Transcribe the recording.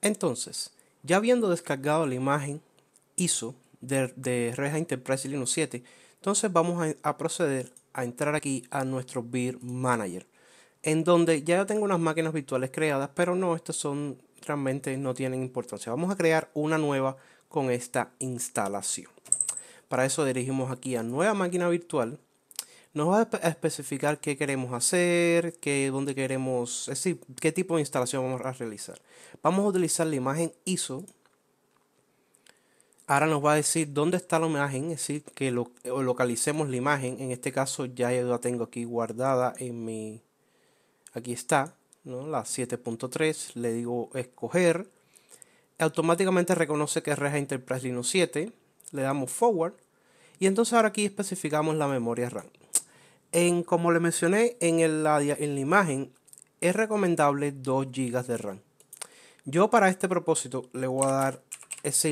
Entonces, ya habiendo descargado la imagen ISO de, de Reja Enterprise Linux 7, entonces vamos a, proceder a entrar aquí a nuestro Beer Manager, en donde ya tengo unas máquinas virtuales creadas, pero no, estas son realmente no tienen importancia. Vamos a crear una nueva con esta instalación. Para eso dirigimos aquí a nueva máquina virtual nos va a especificar qué queremos hacer, qué, dónde queremos, es decir, qué tipo de instalación vamos a realizar. Vamos a utilizar la imagen ISO. Ahora nos va a decir dónde está la imagen, es decir, que lo, localicemos la imagen. En este caso ya yo la tengo aquí guardada en mi... Aquí está, ¿no? la 7.3, le digo escoger. Automáticamente reconoce que es Reja Enterprise Linux 7, le damos forward. Y entonces ahora aquí especificamos la memoria RAM. En, como le mencioné en, el, en la imagen, es recomendable 2 GB de RAM. Yo para este propósito le voy a dar ese